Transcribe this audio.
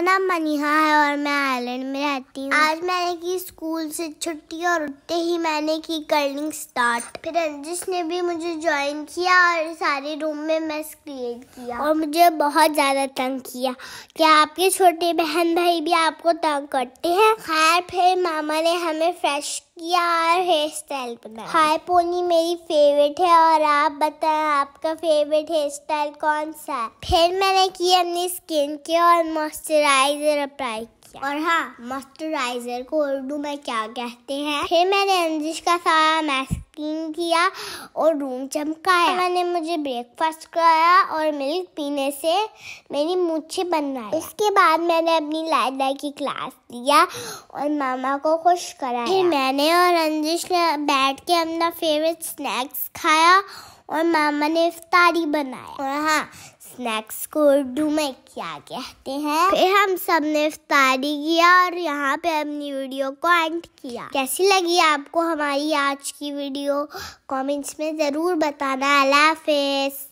मेरा नाम मनीहा है और मैं आयलैंड चाहती हूँ आज मैंने की स्कूल से छुट्टी और उठते ही मैंने की कर्लिंग स्टार्ट फिर रंजिश ने भी मुझे ज्वाइन किया और सारे रूम में मैस क्रिएट किया और मुझे बहुत ज़्यादा तंग किया क्या आपके छोटे बहन भाई भी आपको तंग करते हैं खैर फिर मामा ने हमें फ्रेश किया और हेयर स्टाइल बनाया हाय पोनी मेरी फेवरेट है और आप बताएं आपका फेवरेट हेयर स्टाइल कौन सा है फिर मैंने की अपनी स्किन के और मॉइस्चराइजर अप्लाई किया और हाँ मॉइस्चराइजर को उर्दू में क्या कहते हैं फिर मैंने अंजिश का सारा मैस्क क्लीन किया और रूम चमकाया मैंने मुझे ब्रेकफास्ट कराया और मिल्क पीने से मेरी मुझे बनाई उसके बाद मैंने अपनी लाइदा की क्लास दिया और मामा को खुश कराया फिर मैंने और रंजिश ने बैठ के अपना फेवरेट स्नैक्स खाया और मामा ने इफ्तारी बनाया और हाँ स्नैक्स को उर्दू में क्या कहते हैं फिर हम सब ने इफ्तारी किया और यहाँ पे अपनी वीडियो को एंड किया कैसी लगी आपको हमारी आज की वीडियो वीडियो कमेंट्स में ज़रूर बताना अल्लाह हाफिज़